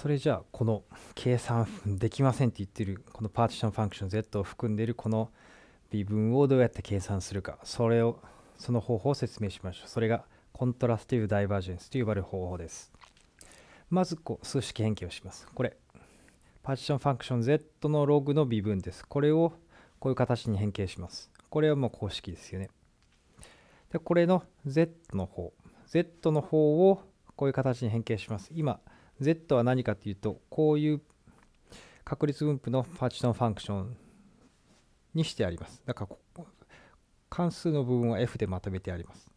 それじゃあこの計算できませんって言ってるこのパーティションファンクション Z を含んでいるこの微分をどうやって計算するかそれをその方法を説明しましょうそれがコントラスティブダイバージェンスと呼ばれる方法ですまずこう数式変形をしますこれパーティションファンクション Z のログの微分ですこれをこういう形に変形しますこれはもう公式ですよねでこれの Z の方 Z の方をこういう形に変形します今 Z は何かっていうと、こういう確率分布のパーチションファンクションにしてあります。だから関数の部分は F でまとめてあります。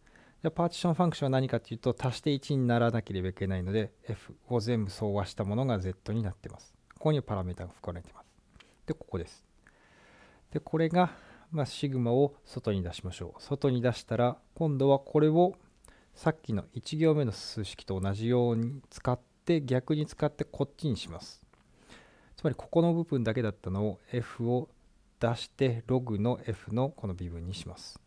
パーティションファンクションは何かっていうと、足して1にならなければいけないので、F を全部総和したものが Z になってます。ここにパラメータが含まれてます。で、ここです。で、これが、まあ、シグマを外に出しましょう。外に出したら、今度はこれをさっきの1行目の数式と同じように使っって逆に使ってこっちにします。つまりここの部分だけだったのを f を出してログの f のこの微分にします。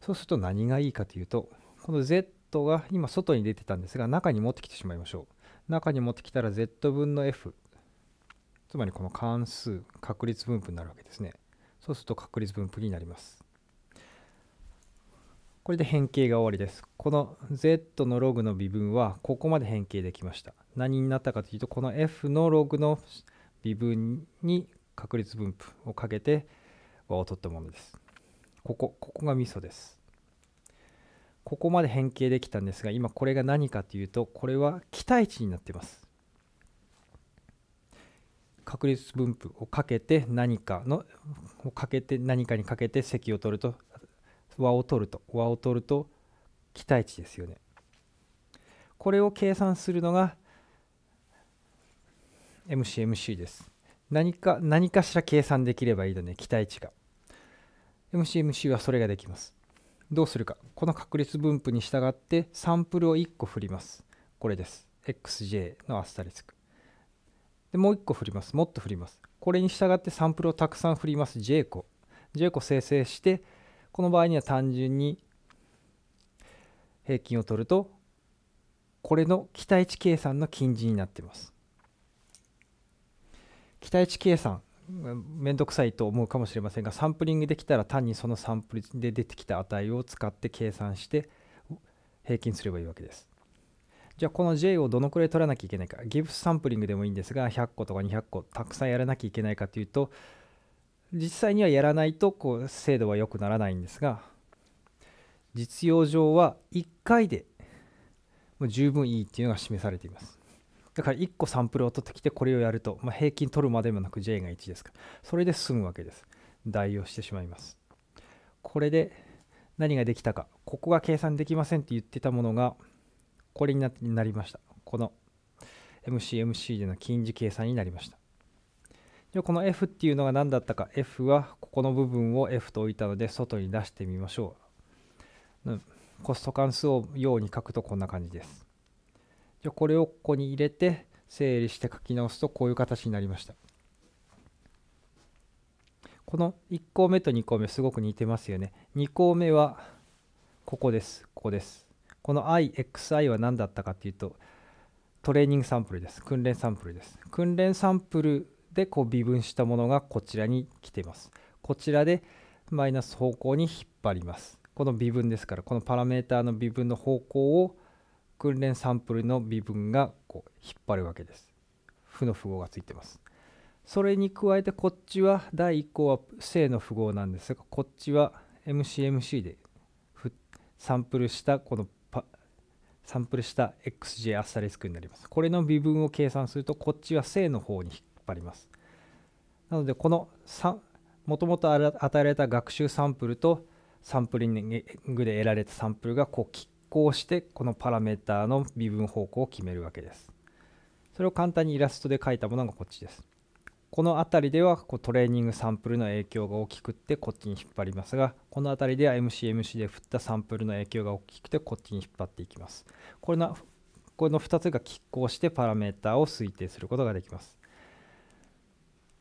そうすると何がいいかというとこの z が今外に出てたんですが中に持ってきてしまいましょう。中に持ってきたら z 分の f つまりこの関数確率分布になるわけですね。そうすると確率分布になります。これで変形が終わりです。この z のログの微分はここまで変形できました。何になったかというとこの f のログの微分に確率分布をかけて和を取ったものです。ここ、ここがミソです。ここまで変形できたんですが今これが何かというとこれは期待値になっています。確率分布をかけて何かのをかけて何かにかけて積を取ると和を取ると和を取ると期待値ですよねこれを計算するのが MCMC です何か何かしら計算できればいいのね期待値が MCMC MC はそれができますどうするかこの確率分布に従ってサンプルを1個振りますこれです XJ のアスタリスクでもう1個振りますもっと振りますこれに従ってサンプルをたくさん振ります J 個 J 個生成してこの場合には単純に平均を取るとこれの期待値計算の近似になっています期待値計算めんどくさいと思うかもしれませんがサンプリングできたら単にそのサンプルで出てきた値を使って計算して平均すればいいわけですじゃあこの J をどのくらい取らなきゃいけないかギブスサンプリングでもいいんですが100個とか200個たくさんやらなきゃいけないかというと実際にはやらないとこう精度は良くならないんですが実用上は1回でもう十分いいっていうのが示されていますだから1個サンプルを取ってきてこれをやると、まあ、平均取るまでもなく J が1ですからそれで済むわけです代用してしまいますこれで何ができたかここが計算できませんって言ってたものがこれになりましたこの MCMC MC での近似計算になりましたでこの F っていうのが何だったか F はここの部分を F と置いたので外に出してみましょう、うん、コスト関数をように書くとこんな感じですじゃこれをここに入れて整理して書き直すとこういう形になりましたこの1項目と2項目すごく似てますよね2項目はここですここですこの IXI は何だったかっていうとトレーニングサンプルです訓練サンプルです訓練サンプルでこう微分したものがこちらに来ています。こちらでマイナス方向に引っ張ります。この微分ですからこのパラメーターの微分の方向を訓練サンプルの微分がこう引っ張るわけです。負の符号がついてます。それに加えてこっちは第1項は正の符号なんですがこっちは MCMC でサンプルしたこのサンプルした XJ アスタリスクになります。これの微分を計算するとこっちは正の方に張ります。なのでこのもともと与えられた学習サンプルとサンプリングで得られたサンプルがこう拮抗してこのパラメータの微分方向を決めるわけです。それを簡単にイラストで書いたものがこっちです。この辺りではこうトレーニングサンプルの影響が大きくってこっちに引っ張りますがこの辺りでは MCMC で振ったサンプルの影響が大きくてこっちに引っ張っていきます。これのこの2つが拮抗してパラメータを推定することができます。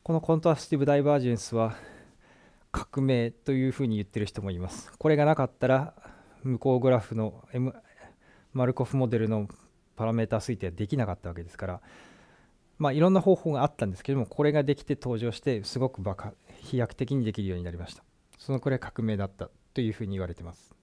このコントラスティブダイバージェンスは革命というふうに言ってる人もいます。これがなかったら向こうグラフの、M、マルコフモデルのパラメータ推定はできなかったわけですから、まあ、いろんな方法があったんですけどもこれができて登場してすごく飛躍的にできるようになりました。そのくらい革命だったというふうに言われてます。